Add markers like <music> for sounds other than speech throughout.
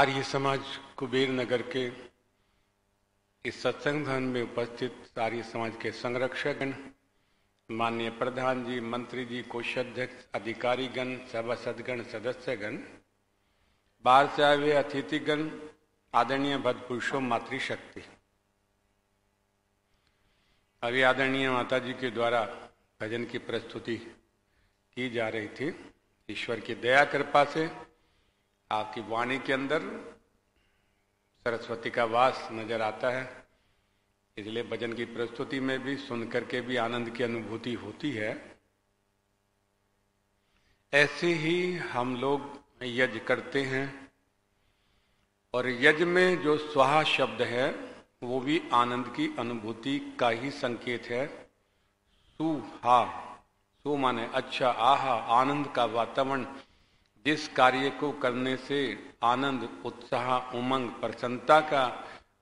आर्य समाज कुबेर नगर के इस सत्संग भवन में उपस्थित आर्य समाज के संरक्षकगण माननीय प्रधान जी मंत्री जी कोषाध्यक्ष अधिकारीगण सदगण सदस्यगण बाहर से आए हुए अतिथिगण आदरणीय पुरुषो मातृशक्ति अभी आदरणीय माता जी के द्वारा भजन की प्रस्तुति की जा रही थी ईश्वर की दया कृपा से आपकी वाणी के अंदर सरस्वती का वास नजर आता है इसलिए भजन की प्रस्तुति में भी सुनकर के भी आनंद की अनुभूति होती है ऐसे ही हम लोग यज्ञ करते हैं और यज्ञ में जो स्वाहा शब्द है वो भी आनंद की अनुभूति का ही संकेत है सुहा सु माने अच्छा आहा आनंद का वातावरण जिस कार्य को करने से आनंद उत्साह उमंग प्रसन्नता का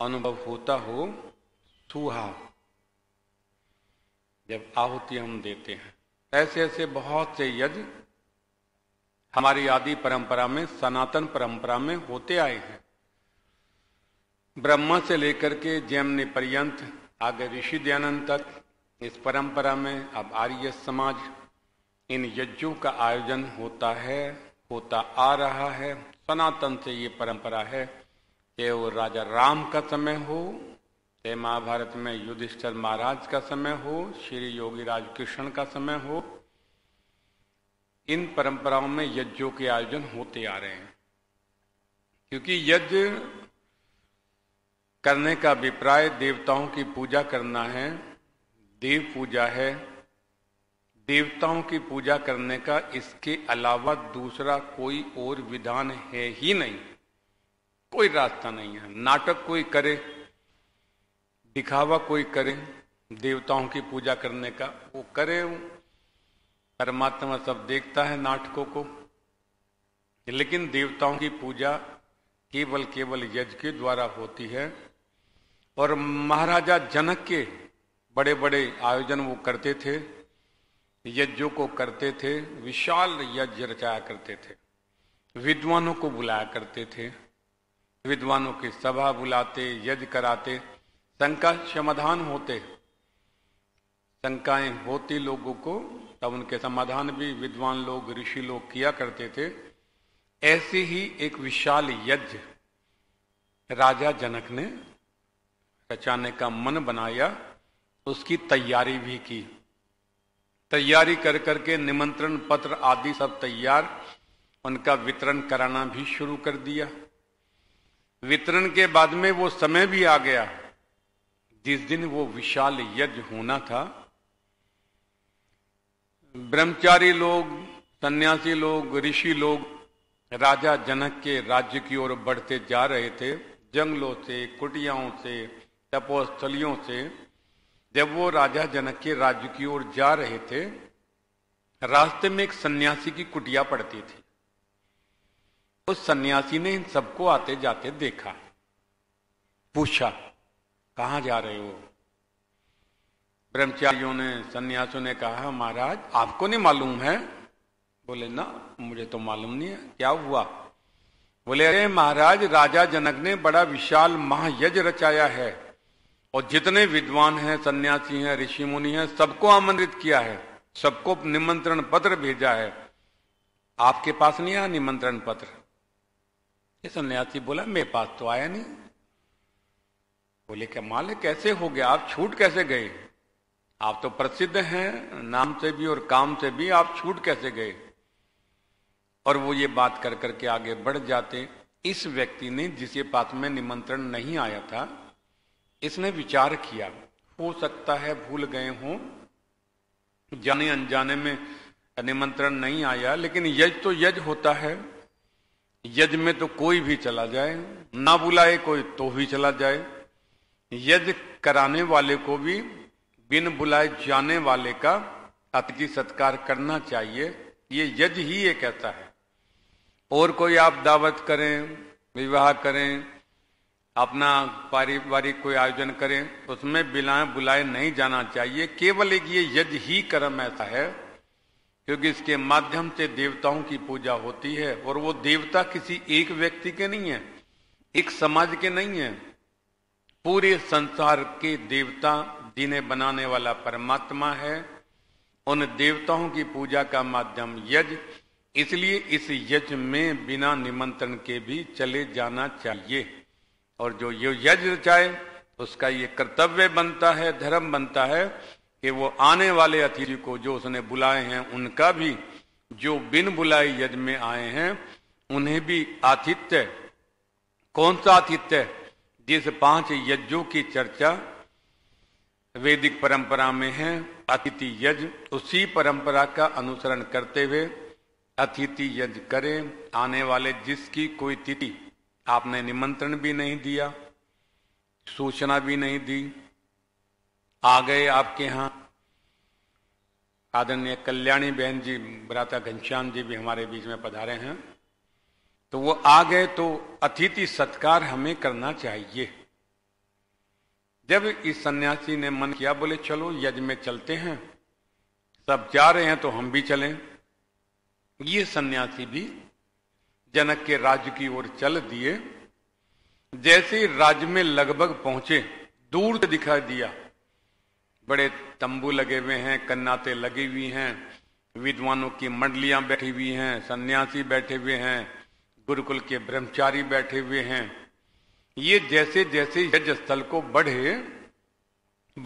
अनुभव होता हो सूहा जब आहुति हम देते हैं ऐसे ऐसे बहुत से यज्ञ हमारी आदि परंपरा में सनातन परंपरा में होते आए हैं ब्रह्मा से लेकर के जैमने पर्यंत आगे ऋषि दयानंद तक इस परंपरा में अब आर्य समाज इन यज्ञों का आयोजन होता है होता आ रहा है सनातन से ये परंपरा है कि वो राजा राम का समय हो चाहे महाभारत में युधिष्ठर महाराज का समय हो श्री योगी राज कृष्ण का समय हो इन परंपराओं में यज्ञों के आयोजन होते आ रहे हैं क्योंकि यज्ञ करने का अभिप्राय देवताओं की पूजा करना है देव पूजा है देवताओं की पूजा करने का इसके अलावा दूसरा कोई और विधान है ही नहीं कोई रास्ता नहीं है नाटक कोई करे दिखावा कोई करे देवताओं की पूजा करने का वो करे वो परमात्मा सब देखता है नाटकों को लेकिन देवताओं की पूजा केवल केवल यज्ञ के द्वारा होती है और महाराजा जनक के बड़े बड़े आयोजन वो करते थे यज्ञों को करते थे विशाल यज्ञ रचाया करते थे विद्वानों को बुलाया करते थे विद्वानों की सभा बुलाते यज्ञ कराते शंका समाधान होते शंकाएं होती लोगों को तब उनके समाधान भी विद्वान लोग ऋषि लोग किया करते थे ऐसे ही एक विशाल यज्ञ राजा जनक ने रचाने का मन बनाया उसकी तैयारी भी की तैयारी कर करके निमंत्रण पत्र आदि सब तैयार उनका वितरण कराना भी शुरू कर दिया वितरण के बाद में वो समय भी आ गया जिस दिन वो विशाल यज्ञ होना था ब्रह्मचारी लोग सन्यासी लोग ऋषि लोग राजा जनक के राज्य की ओर बढ़ते जा रहे थे जंगलों से कुटियाओं से तपोस्थलियों से जब वो राजा जनक के राज्य की ओर जा रहे थे रास्ते में एक सन्यासी की कुटिया पड़ती थी उस सन्यासी ने इन सबको आते जाते देखा पूछा कहा जा रहे हो ब्रह्मचारियों ने सन्यासियों ने कहा महाराज आपको नहीं मालूम है बोले ना मुझे तो मालूम नहीं है क्या हुआ बोले अरे महाराज राजा जनक ने बड़ा विशाल महायज रचाया है और जितने विद्वान हैं सन्यासी हैं ऋषि मुनि हैं सबको आमंत्रित किया है सबको निमंत्रण पत्र भेजा है आपके पास नहीं आया निमंत्रण पत्र ये सन्यासी बोला मेरे पास तो आया नहीं बोले क्या मालिक कैसे हो गया आप छूट कैसे गए आप तो प्रसिद्ध हैं नाम से भी और काम से भी आप छूट कैसे गए और वो ये बात कर करके आगे बढ़ जाते इस व्यक्ति ने जिसके पास में निमंत्रण नहीं आया था इसने विचार किया हो सकता है भूल गए हों जाने अनजाने में निमंत्रण नहीं आया लेकिन यज तो यज होता है यज में तो कोई भी चला जाए ना बुलाए कोई तो भी चला जाए यज कराने वाले को भी बिन बुलाए जाने वाले का अतिथि सत्कार करना चाहिए ये यज ही ये कहता है और कोई आप दावत करें विवाह करें अपना पारिवारिक कोई आयोजन करें उसमें बिलाए बुलाए नहीं जाना चाहिए केवल एक ये यज्ञ ही कर्म ऐसा है क्योंकि इसके माध्यम से देवताओं की पूजा होती है और वो देवता किसी एक व्यक्ति के नहीं है एक समाज के नहीं है पूरे संसार के देवता दिने बनाने वाला परमात्मा है उन देवताओं की पूजा का माध्यम यज्ञ इसलिए इस यज्ञ में बिना निमंत्रण के भी चले जाना चाहिए और जो ये यज्ञ रचाए उसका ये कर्तव्य बनता है धर्म बनता है कि वो आने वाले अतिथि को जो उसने बुलाए हैं उनका भी जो बिन बुलाए यज्ञ में आए हैं उन्हें भी आतिथ्य कौन सा आतिथ्य जिस पांच यज्ञों की चर्चा वैदिक परंपरा में है अतिथि यज्ञ उसी परंपरा का अनुसरण करते हुए अतिथि यज्ञ करें आने वाले जिसकी कोई तिथि आपने निमंत्रण भी नहीं दिया सूचना भी नहीं दी आ गए आपके यहाँ आदरणीय कल्याणी बहन जी ब्राता घनश्याम जी भी हमारे बीच में पधारे हैं तो वो आ गए तो अतिथि सत्कार हमें करना चाहिए जब इस सन्यासी ने मन किया बोले चलो यज्ञ में चलते हैं सब जा रहे हैं तो हम भी चलें ये सन्यासी भी जनक के राज्य की ओर चल दिए जैसे राज्य में लगभग पहुंचे दूर से दिखाई दिया बड़े तंबू लगे हुए हैं कन्नाते लगी हुई हैं विद्वानों की मंडलियां बैठी हुई हैं सन्यासी बैठे हुए हैं गुरुकुल के ब्रह्मचारी बैठे हुए हैं ये जैसे जैसे यज्ञ स्थल को बढ़े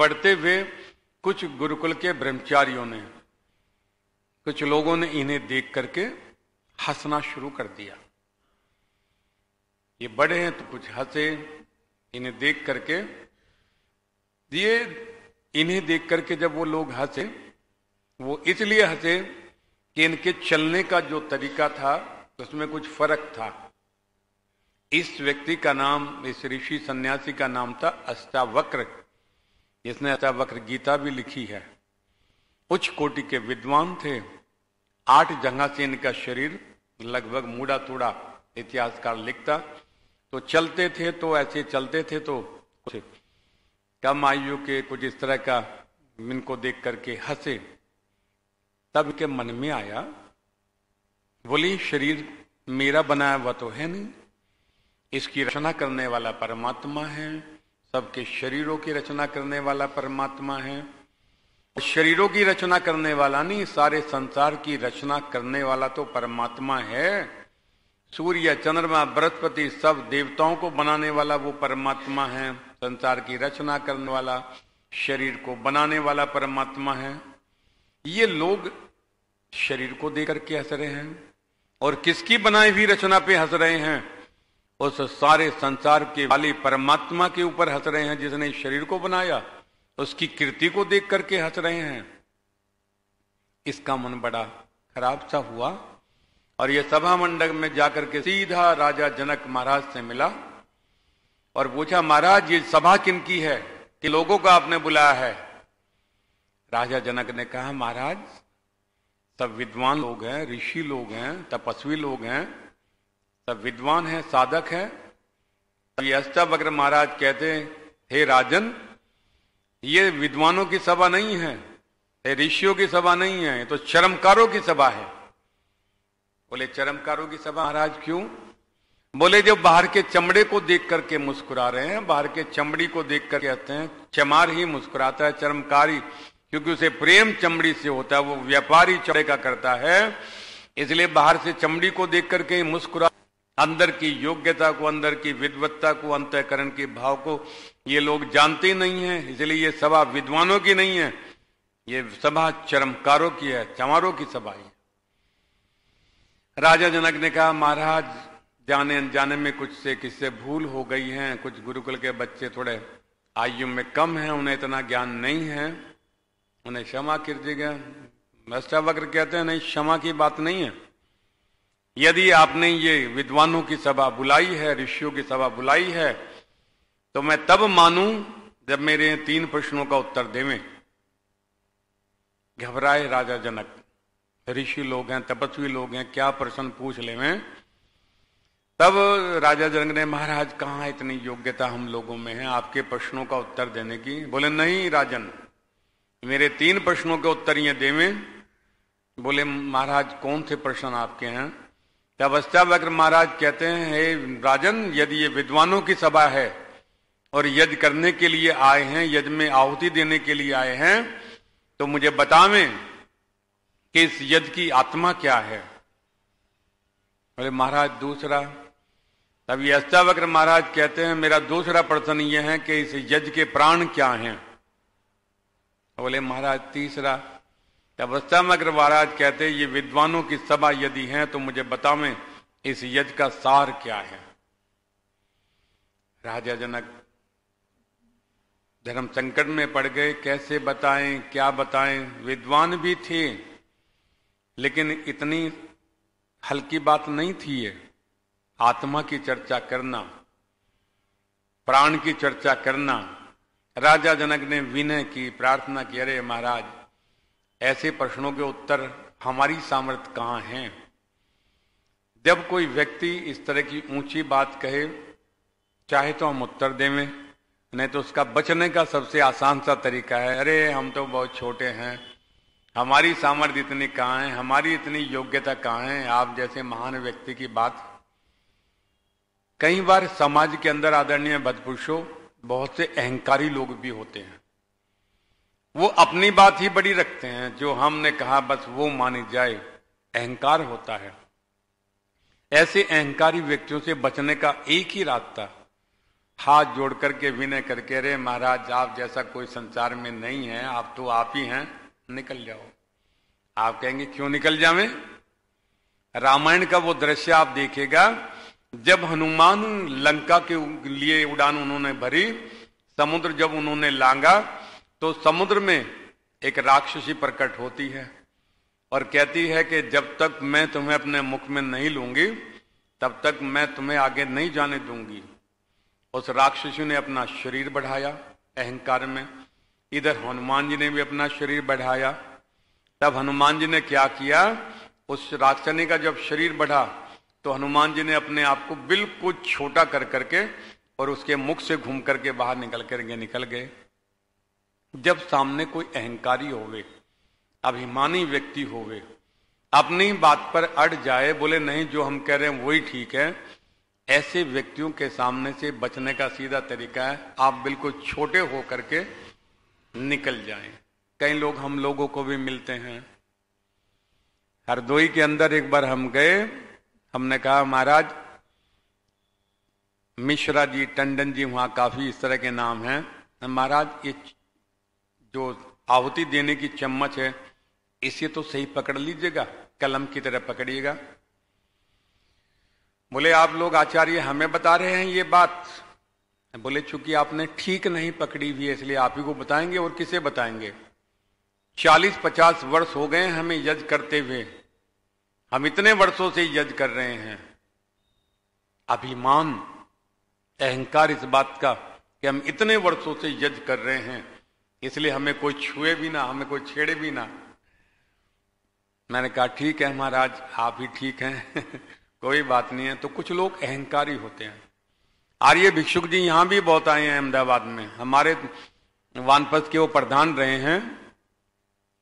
बढ़ते हुए कुछ गुरुकुल के ब्रह्मचारियों ने कुछ लोगों ने इन्हें देख करके हंसना शुरू कर दिया ये बड़े हैं तो कुछ हंसे इन्हें देख करके ये इन्हें देख करके जब वो लोग हंसे वो इसलिए हंसे कि इनके चलने का जो तरीका था उसमें कुछ फर्क था इस व्यक्ति का नाम इस ऋषि सन्यासी का नाम था अष्टावक्र जिसने अष्टावक्र गीता भी लिखी है उच्च कोटि के विद्वान थे आठ जगह से इनका शरीर लगभग मूड़ा तूड़ा इतिहासकार लिखता तो चलते थे तो ऐसे चलते थे तो कम आयु के कुछ इस तरह का इनको देख करके हंसे तब के मन में आया बोली शरीर मेरा बनाया हुआ तो है नहीं इसकी रचना करने वाला परमात्मा है सबके शरीरों की रचना करने वाला परमात्मा है शरीरों की रचना करने वाला नहीं सारे संसार की रचना करने वाला तो परमात्मा है सूर्य चंद्रमा बृहस्पति सब देवताओं को बनाने वाला वो परमात्मा है संसार की रचना करने वाला शरीर को बनाने वाला परमात्मा है ये लोग शरीर को देकर करके हंस रहे हैं और किसकी बनाई हुई रचना पे हंस रहे हैं उस सारे संसार के वाली परमात्मा के ऊपर हंस रहे हैं जिसने शरीर को बनाया उसकी कृति को देख करके हंस रहे हैं इसका मन बड़ा खराब सा हुआ और ये सभा मंडप में जाकर के सीधा राजा जनक महाराज से मिला और पूछा महाराज ये सभा किन की है कि लोगों को आपने बुलाया है राजा जनक ने कहा महाराज सब विद्वान लोग हैं ऋषि लोग हैं तपस्वी लोग हैं सब विद्वान हैं साधक हैं ये अष्टावक्र महाराज कहते हे राजन ये विद्वानों की सभा नहीं है ये ऋषियों की सभा नहीं है ये तो चरमकारों की सभा है बोले चरमकारों की सभा महाराज क्यों बोले जो बाहर के चमड़े को देख करके मुस्कुरा रहे हैं बाहर के चमड़ी को देख करके आते हैं चमार ही मुस्कुराता है चरमकारी क्योंकि उसे प्रेम चमड़ी से होता है वो व्यापारी चमड़े का करता है इसलिए बाहर से चमड़ी को देख करके मुस्कुरा अंदर की योग्यता को अंदर की विद्वत्ता को अंतकरण के भाव को ये लोग जानते नहीं है इसलिए ये सभा विद्वानों की नहीं है ये सभा चरमकारों की है चमारों की सभा है राजा जनक ने कहा महाराज जाने अनजाने में कुछ से किससे भूल हो गई है कुछ गुरुकुल के बच्चे थोड़े आयु में कम है उन्हें इतना ज्ञान नहीं है उन्हें क्षमा कर दीजिएगा भ्रष्टावक्र कहते हैं नहीं क्षमा की बात नहीं है यदि आपने ये विद्वानों की सभा बुलाई है ऋषियों की सभा बुलाई है तो मैं तब मानूं जब मेरे तीन प्रश्नों का उत्तर देवे घबराए राजा जनक ऋषि लोग हैं तपस्वी लोग हैं क्या प्रश्न पूछ ले तब राजा जनक ने महाराज कहा इतनी योग्यता हम लोगों में है आपके प्रश्नों का उत्तर देने की बोले नहीं राजन मेरे तीन प्रश्नों के उत्तर ये देवे बोले महाराज कौन से प्रश्न आपके हैं तब अवस्था महाराज कहते हैं हे राजन यदि ये विद्वानों की सभा है और यज्ञ करने के लिए आए हैं यज्ञ में आहुति देने के लिए आए हैं तो मुझे बतावें कि इस यज्ञ की आत्मा क्या है अरे महाराज दूसरा तब ये अष्टावक्र महाराज कहते हैं मेरा दूसरा प्रश्न ये है कि इस यज्ञ के प्राण क्या हैं बोले महाराज तीसरा तब अष्टावक्र महाराज कहते ये विद्वानों की सभा यदि है तो मुझे बतावें इस यज्ञ का सार क्या है राजा जनक धर्म संकट में पड़ गए कैसे बताएं क्या बताएं विद्वान भी थे लेकिन इतनी हल्की बात नहीं थी ये आत्मा की चर्चा करना प्राण की चर्चा करना राजा जनक ने विनय की प्रार्थना की अरे महाराज ऐसे प्रश्नों के उत्तर हमारी सामर्थ्य कहाँ है जब कोई व्यक्ति इस तरह की ऊंची बात कहे चाहे तो हम उत्तर देवें नहीं तो उसका बचने का सबसे आसान सा तरीका है अरे हम तो बहुत छोटे हैं हमारी सामर्थ्य इतनी कहाँ है हमारी इतनी योग्यता कहाँ है आप जैसे महान व्यक्ति की बात कई बार समाज के अंदर आदरणीय बदपुरुषों बहुत से अहंकारी लोग भी होते हैं वो अपनी बात ही बड़ी रखते हैं जो हमने कहा बस वो मानी जाए अहंकार होता है ऐसे अहंकारी व्यक्तियों से बचने का एक ही रास्ता है हाथ जोड़ करके विनय करके रे महाराज आप जैसा कोई संसार में नहीं है आप तो आप ही हैं निकल जाओ आप कहेंगे क्यों निकल जावे रामायण का वो दृश्य आप देखेगा जब हनुमान लंका के लिए उड़ान उन्होंने भरी समुद्र जब उन्होंने लांगा तो समुद्र में एक राक्षसी प्रकट होती है और कहती है कि जब तक मैं तुम्हें अपने मुख में नहीं लूंगी तब तक मैं तुम्हें आगे नहीं जाने दूंगी उस राक्षसी ने अपना शरीर बढ़ाया अहंकार में इधर हनुमान जी ने भी अपना शरीर बढ़ाया तब हनुमान जी ने क्या किया उस राक्षसनी का जब शरीर बढ़ा तो हनुमान जी ने अपने आप को बिल्कुल छोटा कर करके और उसके मुख से घूम करके बाहर निकल करके निकल गए जब सामने कोई अहंकारी होवे अभिमानी व्यक्ति होवे अपनी बात पर अड़ जाए बोले नहीं जो हम कह रहे हैं वही ठीक है ऐसे व्यक्तियों के सामने से बचने का सीधा तरीका है आप बिल्कुल छोटे हो करके निकल जाएं। कई लोग हम लोगों को भी मिलते हैं हरदोई के अंदर एक बार हम गए हमने कहा महाराज मिश्रा जी टंडन जी वहां काफी इस तरह के नाम हैं महाराज ये जो आहुति देने की चम्मच है इसे तो सही पकड़ लीजिएगा कलम की तरह पकड़िएगा बोले आप लोग आचार्य हमें बता रहे हैं ये बात बोले चूंकि आपने ठीक नहीं पकड़ी हुई है इसलिए आप ही को बताएंगे और किसे बताएंगे चालीस पचास वर्ष हो गए हमें यज करते हुए हम इतने वर्षों से यज कर रहे हैं अभिमान अहंकार इस बात का कि हम इतने वर्षों से यज कर रहे हैं इसलिए हमें कोई छुए भी ना हमें कोई छेड़े भी ना मैंने कहा ठीक है महाराज आप ही ठीक हैं <laughs> कोई बात नहीं है तो कुछ लोग अहंकारी होते हैं आर्य भिक्षुक जी यहाँ भी बहुत आए हैं अहमदाबाद में हमारे वानपथ के वो प्रधान रहे हैं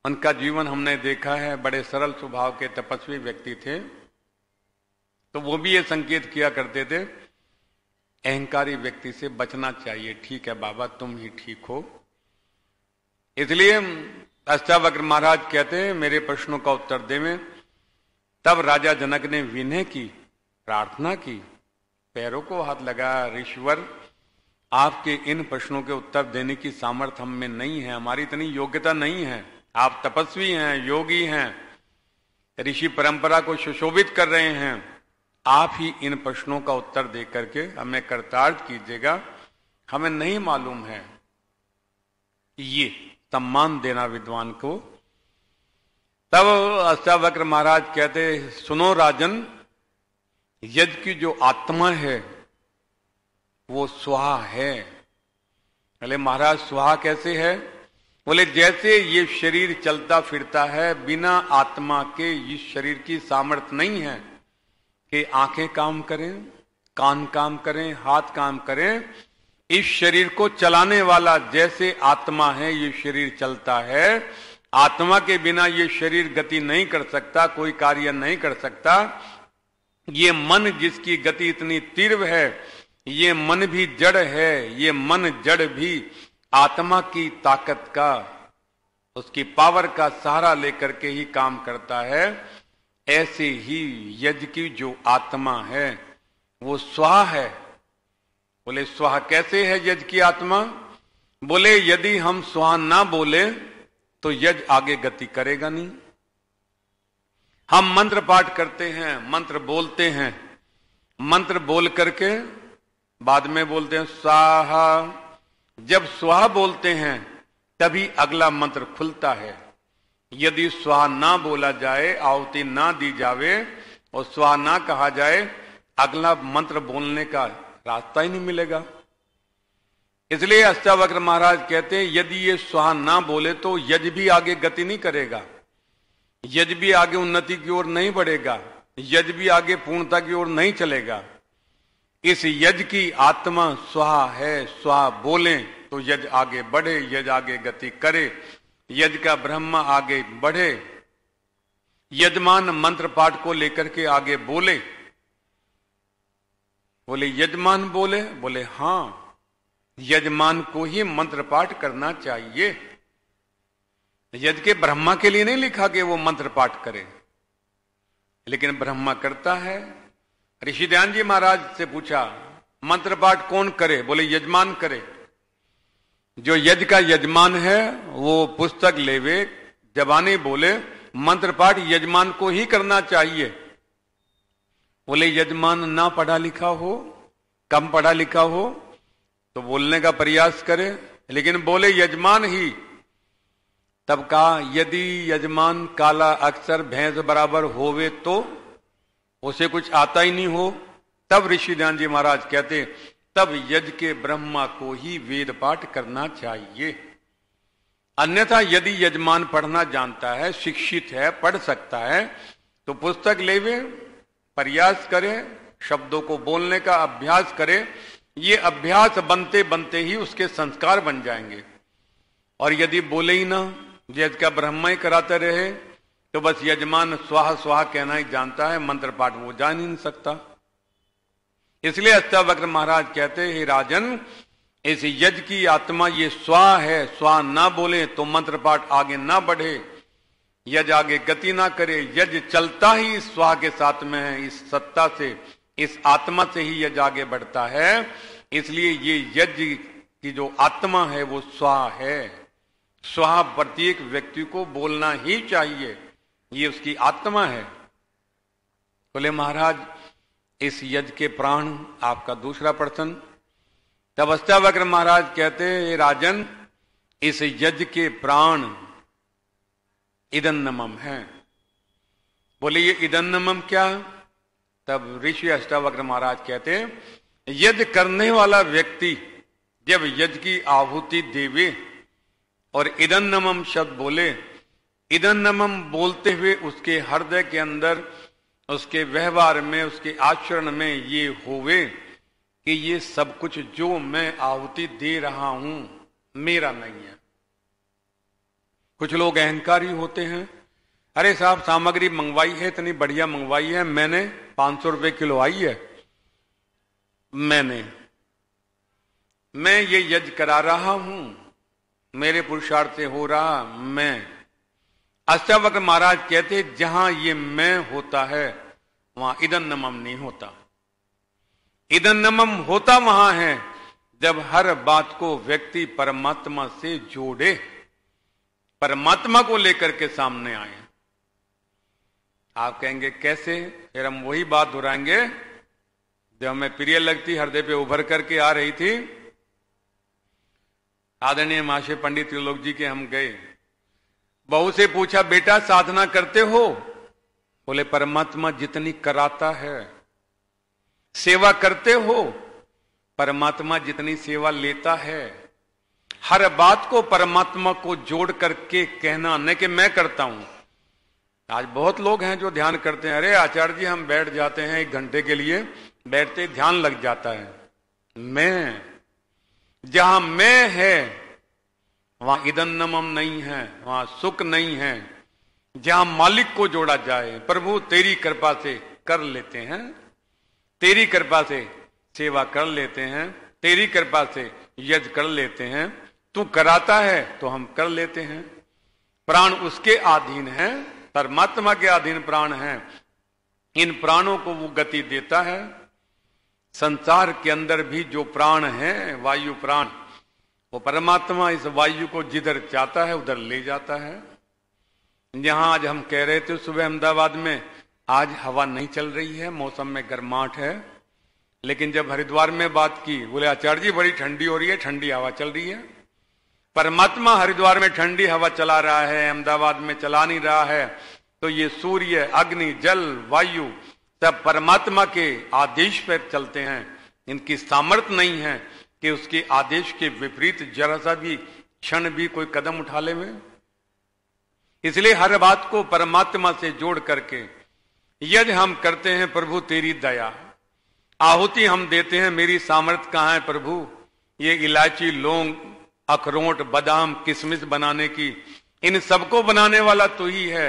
उनका जीवन हमने देखा है बड़े सरल स्वभाव के तपस्वी व्यक्ति थे तो वो भी ये संकेत किया करते थे अहंकारी व्यक्ति से बचना चाहिए ठीक है बाबा तुम ही ठीक हो इसलिए अष्टावक्र महाराज कहते हैं मेरे प्रश्नों का उत्तर देवे तब राजा जनक ने विनय की प्रार्थना की पैरों को हाथ लगाया ऋषवर आपके इन प्रश्नों के उत्तर देने की सामर्थ्य हम में नहीं है हमारी इतनी योग्यता नहीं है आप तपस्वी हैं योगी हैं ऋषि परंपरा को सुशोभित कर रहे हैं आप ही इन प्रश्नों का उत्तर दे करके हमें कर्तार्थ कीजिएगा हमें नहीं मालूम है ये सम्मान देना विद्वान को तब अष्टावक्र महाराज कहते सुनो राजन यज्ञ की जो आत्मा है वो स्वाहा है बोले महाराज स्वाहा कैसे है बोले जैसे ये शरीर चलता फिरता है बिना आत्मा के इस शरीर की सामर्थ्य नहीं है कि आंखें काम करें कान काम करें हाथ काम करें इस शरीर को चलाने वाला जैसे आत्मा है ये शरीर चलता है आत्मा के बिना ये शरीर गति नहीं कर सकता कोई कार्य नहीं कर सकता ये मन जिसकी गति इतनी तीव्र है ये मन भी जड़ है ये मन जड़ भी आत्मा की ताकत का उसकी पावर का सहारा लेकर के ही काम करता है ऐसे ही यज की जो आत्मा है वो स्वाह है बोले स्वाह कैसे है यज की आत्मा बोले यदि हम स्वाह ना बोले तो यज्ञ आगे गति करेगा नहीं हम मंत्र पाठ करते हैं मंत्र बोलते हैं मंत्र बोल करके बाद में बोलते हैं स्वाहा जब स्वाहा बोलते हैं तभी अगला मंत्र खुलता है यदि स्वाहा ना बोला जाए आहुति ना दी जावे और स्वाहा ना कहा जाए अगला मंत्र बोलने का रास्ता ही नहीं मिलेगा इसलिए अष्टावक्र महाराज कहते हैं यदि ये स्वाहा ना बोले तो यज भी आगे गति नहीं करेगा यज भी आगे उन्नति की ओर नहीं बढ़ेगा यज भी आगे पूर्णता की ओर नहीं चलेगा इस यज की आत्मा स्वाहा है स्वाहा बोले तो यज आगे बढ़े यज आगे गति करे यज का ब्रह्म आगे बढ़े यजमान मंत्र पाठ को लेकर के आगे बोले बोले यजमान बोले बोले हां यजमान को ही मंत्र पाठ करना चाहिए यज के ब्रह्मा के लिए नहीं लिखा कि वो मंत्र पाठ करे लेकिन ब्रह्मा करता है ऋषि दयान जी महाराज से पूछा मंत्र पाठ कौन करे बोले यजमान करे जो यज का यजमान है वो पुस्तक लेवे जबाने बोले मंत्र पाठ यजमान को ही करना चाहिए बोले यजमान ना पढ़ा लिखा हो कम पढ़ा लिखा हो तो बोलने का प्रयास करे लेकिन बोले यजमान ही तब कहा यदि यजमान काला अक्सर भैंस बराबर होवे तो उसे कुछ आता ही नहीं हो तब ऋषि ध्यान जी महाराज कहते तब यज के ब्रह्मा को ही वेद पाठ करना चाहिए अन्यथा यदि यजमान पढ़ना जानता है शिक्षित है पढ़ सकता है तो पुस्तक लेवे प्रयास करें शब्दों को बोलने का अभ्यास करें ये अभ्यास बनते बनते ही उसके संस्कार बन जाएंगे और यदि बोले ही ना यज का ब्रह्म ही कराते रहे तो बस यजमान स्वाह स्वाह कहना ही जानता है मंत्र पाठ वो जान ही नहीं सकता इसलिए अष्टावक्र महाराज कहते हे राजन इस यज की आत्मा ये स्वाह है स्वा ना बोले तो मंत्र पाठ आगे ना बढ़े यज आगे गति ना करे यज चलता ही स्वाह के साथ में है इस सत्ता से इस आत्मा से ही यज्ञ आगे बढ़ता है इसलिए ये यज्ञ की जो आत्मा है वो स्वा है स्वा प्रत्येक व्यक्ति को बोलना ही चाहिए ये उसकी आत्मा है बोले तो महाराज इस यज्ञ के प्राण आपका दूसरा प्रश्न तब वक्र महाराज कहते हैं राजन इस यज्ञ के प्राण इदन नमम है बोले ये नमम क्या है तब ऋषि अष्टावक्र महाराज कहते हैं यज्ञ करने वाला व्यक्ति जब यज्ञ की आहुति देवे और इदन नमम शब्द बोले इदन नमम बोलते हुए उसके हृदय के अंदर उसके व्यवहार में उसके आचरण में ये होवे कि ये सब कुछ जो मैं आहुति दे रहा हूं मेरा नहीं है कुछ लोग अहंकारी होते हैं अरे साहब सामग्री मंगवाई है इतनी बढ़िया मंगवाई है मैंने पांच सौ रुपये किलो आई है मैंने मैं ये यज्ञ करा रहा हूं मेरे पुरुषार्थ से हो रहा मैं अष्टावक महाराज कहते जहां ये मैं होता है वहां इदन नमम नहीं होता इदन नमम होता वहां है जब हर बात को व्यक्ति परमात्मा से जोड़े परमात्मा को लेकर के सामने आए आप कहेंगे कैसे फिर हम वही बात दोहराएंगे जो हमें प्रिय लगती हृदय पे उभर करके आ रही थी आदरणीय महाशय पंडित त्रिलोक जी के हम गए बहू से पूछा बेटा साधना करते हो बोले परमात्मा जितनी कराता है सेवा करते हो परमात्मा जितनी सेवा लेता है हर बात को परमात्मा को जोड़ करके कहना न कि मैं करता हूं आज बहुत लोग हैं जो ध्यान करते हैं अरे आचार्य जी हम बैठ जाते हैं एक घंटे के लिए बैठते ध्यान लग जाता है मैं जहां मैं है वहां इदन नमम नहीं है वहां सुख नहीं है जहां मालिक को जोड़ा जाए प्रभु तेरी कृपा से कर लेते हैं तेरी कृपा से सेवा कर लेते हैं तेरी कृपा से यज्ञ कर लेते हैं तू कराता है तो हम कर लेते हैं प्राण उसके अधीन है परमात्मा के अधीन प्राण है इन प्राणों को वो गति देता है संसार के अंदर भी जो प्राण है वायु प्राण वो परमात्मा इस वायु को जिधर चाहता है उधर ले जाता है यहां आज हम कह रहे थे सुबह अहमदाबाद में आज हवा नहीं चल रही है मौसम में गर्माहट है लेकिन जब हरिद्वार में बात की बोले आचार्य जी बड़ी ठंडी हो रही है ठंडी हवा चल रही है परमात्मा हरिद्वार में ठंडी हवा चला रहा है अहमदाबाद में चला नहीं रहा है तो ये सूर्य अग्नि जल वायु सब परमात्मा के आदेश पर चलते हैं इनकी सामर्थ्य नहीं है कि उसके आदेश के विपरीत जरा सा भी क्षण भी कोई कदम उठा ले में इसलिए हर बात को परमात्मा से जोड़ करके यदि हम करते हैं प्रभु तेरी दया आहुति हम देते हैं मेरी सामर्थ्य कहा है प्रभु ये इलायची लौंग अखरोट बादाम किशमिश बनाने की इन सबको बनाने वाला तो ही है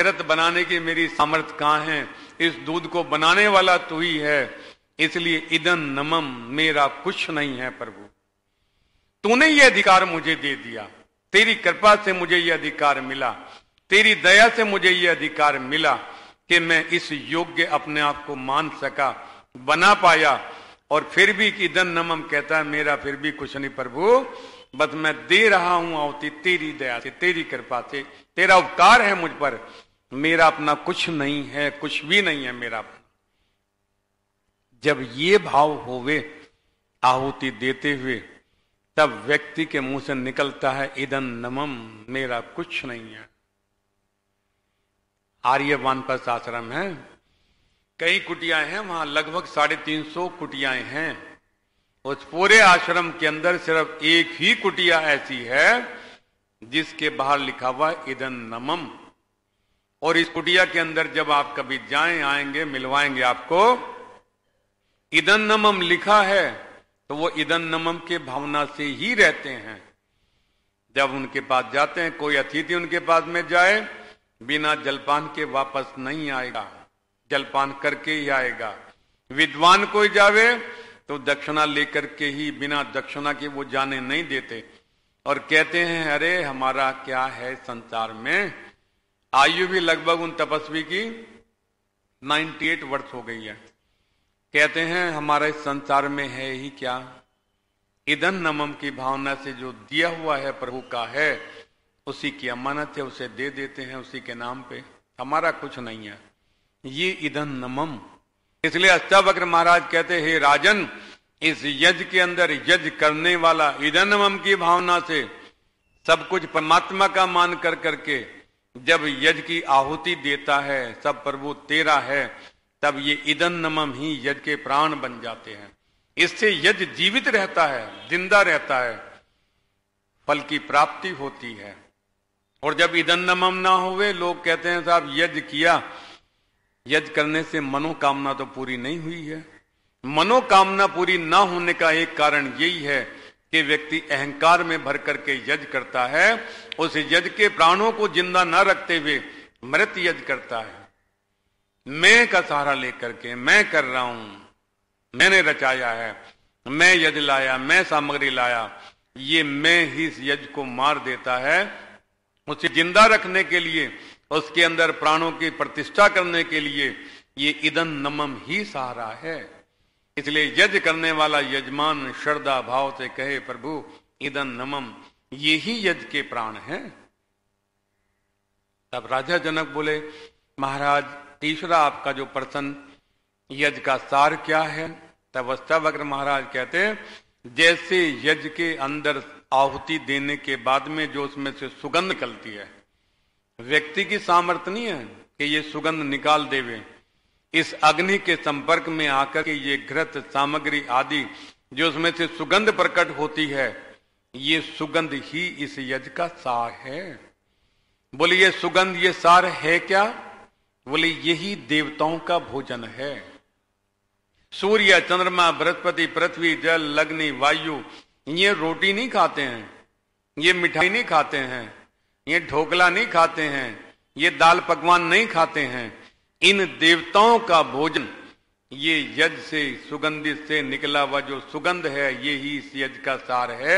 घृत बनाने की मेरी सामर्थ कहा है इस दूध को बनाने वाला तो ही है इसलिए इदन नमम मेरा कुछ नहीं है प्रभु तूने ये अधिकार मुझे दे दिया तेरी कृपा से मुझे ये अधिकार मिला तेरी दया से मुझे ये अधिकार मिला कि मैं इस योग्य अपने आप को मान सका बना पाया और फिर भी कि दन नमम कहता है मेरा फिर भी कुछ नहीं प्रभु बस मैं दे रहा हूं आवती तेरी दया से तेरी कृपा से तेरा उपकार है मुझ पर मेरा अपना कुछ नहीं है कुछ भी नहीं है मेरा जब ये भाव होवे आहुति देते हुए तब व्यक्ति के मुंह से निकलता है इदन नमम मेरा कुछ नहीं है आर्यवान पर आश्रम है कई कुटियाएं हैं वहां लगभग साढ़े तीन सौ कुटियाएं हैं उस पूरे आश्रम के अंदर सिर्फ एक ही कुटिया ऐसी है जिसके बाहर लिखा हुआ इदन नमम और इस कुटिया के अंदर जब आप कभी जाएं आएंगे मिलवाएंगे आपको इदन नमम लिखा है तो वो इदन नमम के भावना से ही रहते हैं जब उनके पास जाते हैं कोई अतिथि उनके पास में जाए बिना जलपान के वापस नहीं आएगा जलपान करके ही आएगा विद्वान कोई जावे तो दक्षिणा लेकर के ही बिना दक्षिणा के वो जाने नहीं देते और कहते हैं अरे हमारा क्या है संसार में आयु भी लगभग उन तपस्वी की 98 वर्ष हो गई है कहते हैं हमारे संसार में है ही क्या ईदन नमम की भावना से जो दिया हुआ है प्रभु का है उसी की अमानत है उसे दे देते हैं उसी के नाम पे हमारा कुछ नहीं है ये ईदन नमम इसलिए अष्टावक्र महाराज कहते हे राजन इस यज्ञ के अंदर यज्ञ करने वाला नमम की भावना से सब कुछ परमात्मा का मान कर करके जब यज्ञ की आहुति देता है सब प्रभु तेरा है तब ये ईदन नमम ही यज्ञ के प्राण बन जाते हैं इससे यज्ञ जीवित रहता है जिंदा रहता है फल की प्राप्ति होती है और जब ईदन नमम ना हुए लोग कहते हैं साहब यज्ञ किया यज्ञ करने से मनोकामना तो पूरी नहीं हुई है मनोकामना पूरी ना होने का एक कारण यही है कि व्यक्ति अहंकार में भर करके यज्ञ करता है उस यज्ञ के प्राणों को जिंदा न रखते हुए मृत यज्ञ करता है मैं का सहारा लेकर के मैं कर रहा हूं मैंने रचाया है मैं यज्ञ लाया मैं सामग्री लाया ये मैं ही इस यज्ञ को मार देता है उसे जिंदा रखने के लिए उसके अंदर प्राणों की प्रतिष्ठा करने के लिए ये ईदन नमम ही सहारा है इसलिए यज्ञ करने वाला यजमान श्रद्धा भाव से कहे प्रभु ईदन नमम ये ही यज्ञ के प्राण है तब राजा जनक बोले महाराज तीसरा आपका जो प्रश्न यज्ञ का सार क्या है तब वस्तावग्र महाराज कहते जैसे यज्ञ के अंदर आहुति देने के बाद में जो उसमें से सुगंध निकलती है व्यक्ति की सामर्थ्य नहीं है कि ये सुगंध निकाल देवे इस अग्नि के संपर्क में आकर के ये घृत सामग्री आदि जो उसमें से सुगंध प्रकट होती है ये सुगंध ही इस यज्ञ का सार है बोले ये सुगंध ये सार है क्या बोले यही देवताओं का भोजन है सूर्य चंद्रमा बृहस्पति पृथ्वी जल लग्नि वायु ये रोटी नहीं खाते हैं ये मिठाई नहीं खाते हैं ये ढोकला नहीं खाते हैं ये दाल पकवान नहीं खाते हैं इन देवताओं का भोजन ये यज्ञ से सुगंधित से निकला हुआ जो सुगंध है ही इस यज्ञ का सार है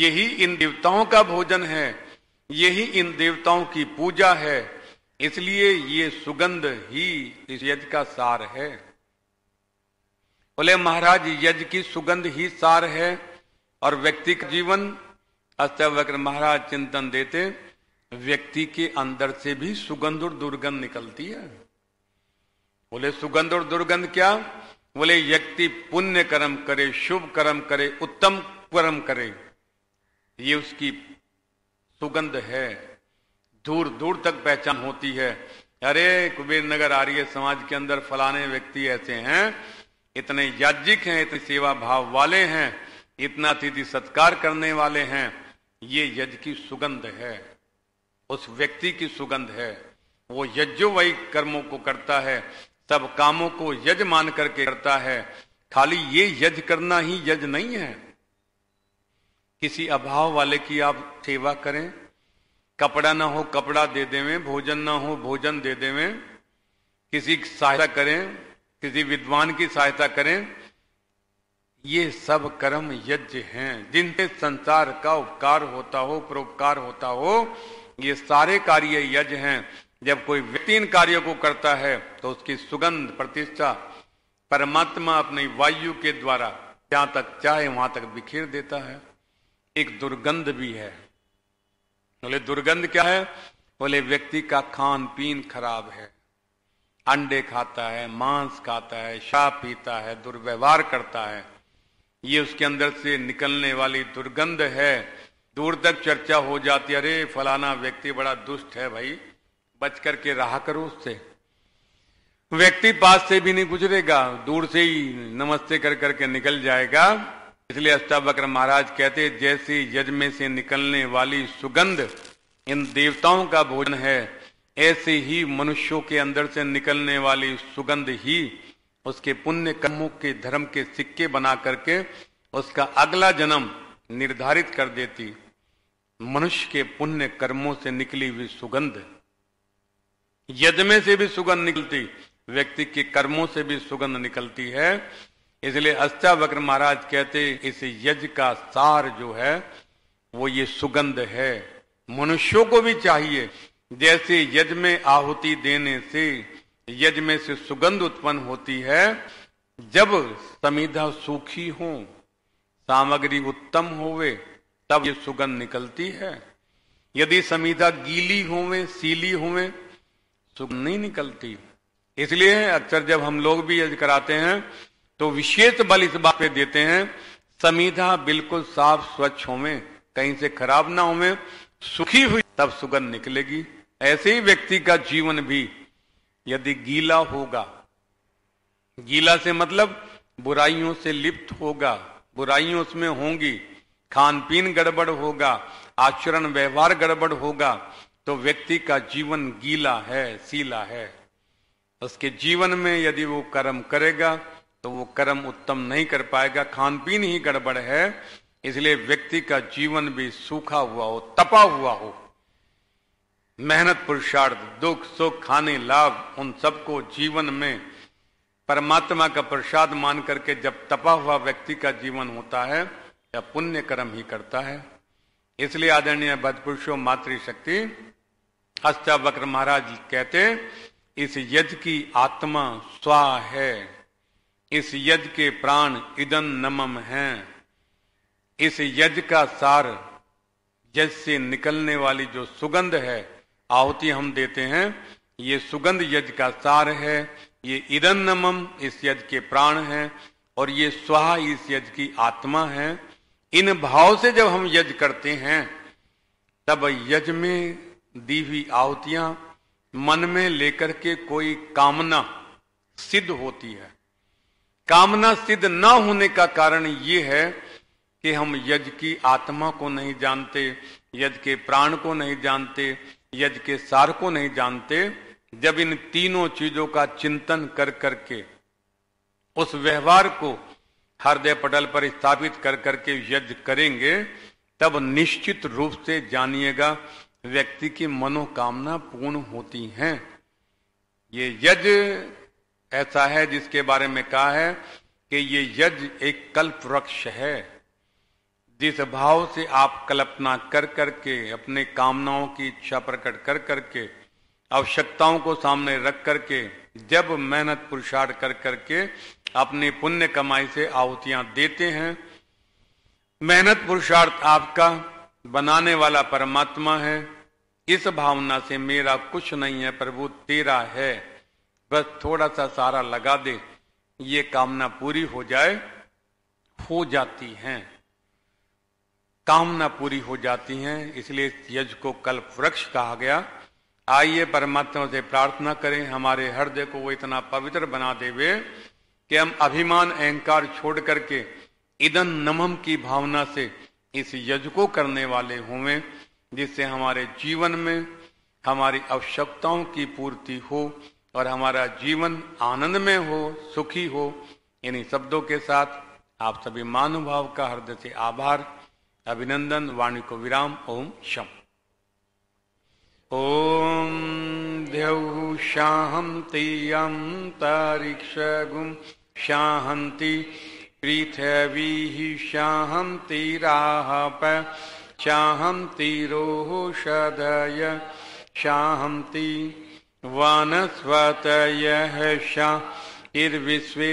यही इन देवताओं का भोजन है यही इन देवताओं की पूजा है इसलिए ये सुगंध ही इस यज्ञ का सार है बोले महाराज यज्ञ की सुगंध ही सार है और व्यक्ति का जीवन अस्तवक्र महाराज चिंतन देते व्यक्ति के अंदर से भी सुगंध और दुर्गंध निकलती है बोले सुगंध और दुर्गंध क्या बोले व्यक्ति पुण्य कर्म करे शुभ कर्म करे उत्तम कर्म करे ये उसकी सुगंध है दूर दूर तक पहचान होती है अरे कुबेर नगर आर्य समाज के अंदर फलाने व्यक्ति ऐसे हैं इतने याज्ञिक हैं इतने सेवा भाव वाले हैं इतना अतिथि सत्कार करने वाले हैं ये यज्ञ की सुगंध है उस व्यक्ति की सुगंध है वो वही कर्मों को करता है सब कामों को यज मान करके करता है खाली ये यज करना ही यज नहीं है किसी अभाव वाले की आप सेवा करें कपड़ा ना हो कपड़ा दे देवें भोजन ना हो भोजन दे देवें किसी की सहायता करें किसी विद्वान की सहायता करें ये सब कर्म यज्ञ हैं जिनसे संसार का उपकार होता हो परोपकार होता हो ये सारे कार्य यज्ञ हैं जब कोई व्यक्ति इन कार्यों को करता है तो उसकी सुगंध प्रतिष्ठा परमात्मा अपनी वायु के द्वारा जहां तक चाहे वहां तक बिखेर देता है एक दुर्गंध भी है बोले दुर्गंध क्या है बोले व्यक्ति का खान पीन खराब है अंडे खाता है मांस खाता है शाह पीता है दुर्व्यवहार करता है ये उसके अंदर से निकलने वाली दुर्गंध है दूर तक चर्चा हो जाती अरे फलाना व्यक्ति बड़ा दुष्ट है भाई बच करके रहा करो उससे व्यक्ति पास से भी नहीं गुजरेगा दूर से ही नमस्ते कर करके निकल जाएगा इसलिए अष्टावक्र महाराज कहते जैसे यज में से निकलने वाली सुगंध इन देवताओं का भोजन है ऐसे ही मनुष्यों के अंदर से निकलने वाली सुगंध ही उसके पुण्य कर्मों के धर्म के सिक्के बना करके उसका अगला जन्म निर्धारित कर देती मनुष्य के पुण्य कर्मों से निकली हुई सुगंध यज्ञ में से भी सुगंध निकलती व्यक्ति के कर्मों से भी सुगंध निकलती है इसलिए अस्थावक्र महाराज कहते इस यज्ञ का सार जो है वो ये सुगंध है मनुष्यों को भी चाहिए जैसे यज्ञ में आहुति देने से यज्ञ में से सुगंध उत्पन्न होती है जब समिधा सूखी हो सामग्री उत्तम होवे तब ये सुगंध निकलती है यदि समीधा गीली होवे सीली हुए सुगंध नहीं निकलती इसलिए अक्सर जब हम लोग भी यज्ञ कराते हैं तो विशेष बल इस बात पे देते हैं समीधा बिल्कुल साफ स्वच्छ होवे कहीं से खराब ना होवे सुखी हुई तब सुगंध निकलेगी ऐसे ही व्यक्ति का जीवन भी यदि गीला होगा गीला से मतलब बुराइयों से लिप्त होगा बुराइयों उसमें होंगी खान पीन गड़बड़ होगा आचरण व्यवहार गड़बड़ होगा तो व्यक्ति का जीवन गीला है सीला है उसके जीवन में यदि वो कर्म करेगा तो वो कर्म उत्तम नहीं कर पाएगा खान पीन ही गड़बड़ है इसलिए व्यक्ति का जीवन भी सूखा हुआ हो तपा हुआ हो मेहनत पुरुषार्थ दुख सुख खाने लाभ उन सबको जीवन में परमात्मा का प्रसाद मान करके जब तपा हुआ व्यक्ति का जीवन होता है या पुण्य कर्म ही करता है इसलिए आदरणीय बद पुरुषो मातृशक्ति अष्टावक्र महाराज कहते इस यज्ञ की आत्मा स्वा है इस यज्ञ के प्राण इदम नमम हैं इस यज्ञ का सार यज्ञ से निकलने वाली जो सुगंध है आहुति हम देते हैं ये सुगंध यज्ञ का सार है ये इदन नमम इस यज्ञ के प्राण हैं और ये स्वाहा इस यज्ञ की आत्मा है इन भाव से जब हम यज्ञ करते हैं तब यज्ञ में दी हुई आहुतियां मन में लेकर के कोई कामना सिद्ध होती है कामना सिद्ध न होने का कारण ये है कि हम यज्ञ की आत्मा को नहीं जानते यज्ञ के प्राण को नहीं जानते यज्ञ के सार को नहीं जानते जब इन तीनों चीजों का चिंतन कर करके उस व्यवहार को हृदय पटल पर स्थापित कर करके यज्ञ करेंगे तब निश्चित रूप से जानिएगा व्यक्ति की मनोकामना पूर्ण होती हैं ये यज्ञ ऐसा है जिसके बारे में कहा है कि ये यज्ञ एक कल्प वृक्ष है जिस भाव से आप कल्पना कर करके अपने कामनाओं की इच्छा प्रकट कर करके आवश्यकताओं को सामने रख करके जब मेहनत पुरुषार्थ कर करके अपनी पुण्य कमाई से आहुतियां देते हैं मेहनत पुरुषार्थ आपका बनाने वाला परमात्मा है इस भावना से मेरा कुछ नहीं है प्रभु तेरा है बस थोड़ा सा सारा लगा दे ये कामना पूरी हो जाए हो जाती है कामना पूरी हो जाती है इसलिए यज को कल वृक्ष कहा गया आइए परमात्मा से प्रार्थना करें हमारे हृदय को वो इतना पवित्र बना देवे कि हम अभिमान अहंकार छोड़ करके इदन नमम की भावना से इस यज्ञ को करने वाले होवें जिससे हमारे जीवन में हमारी आवश्यकताओं की पूर्ति हो और हमारा जीवन आनंद में हो सुखी हो इन्हीं शब्दों के साथ आप सभी मानुभाव का हृदय से आभार अभिनंदन वाणी को विराम ओम शम ओम देव शांति अंतरिक्ष गुम शाहन्ति पृथ्वी शाहं तिराहप शाहं तिरोषधय शाहन्ति वानस्वतयः शाहिर्विश्वे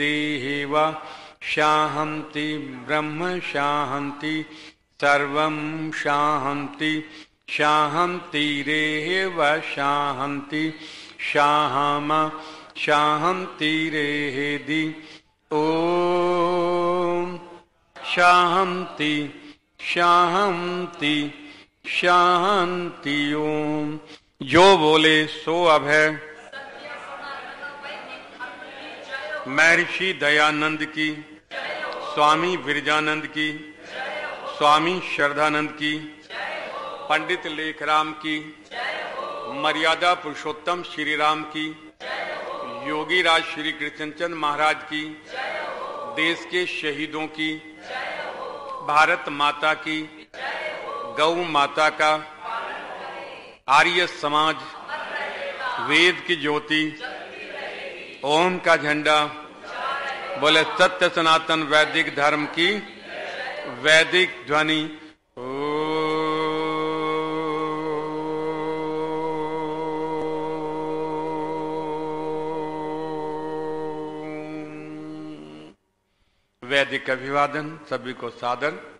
देहि वा शाहन्ति ब्रह्म सर्व सर्वं शाहन्ति शाहन्ति व शाहन्ति शाहमा शान्तिरेदि ओ शान्ति शान्ति शांति ओम जो बोले सो अभय महर्षि दयानंद की स्वामी विरजानंद की स्वामी श्रद्धानंद की पंडित लेखराम की मर्यादा पुरुषोत्तम श्री राम की योगी राज श्री कृष्णचंद महाराज की देश के शहीदों की भारत माता की गौ माता का आर्य समाज वेद की ज्योति ओम का झंडा बोले सत्य सनातन वैदिक धर्म की वैदिक ध्वनि जी अभिवादन सभी को सादर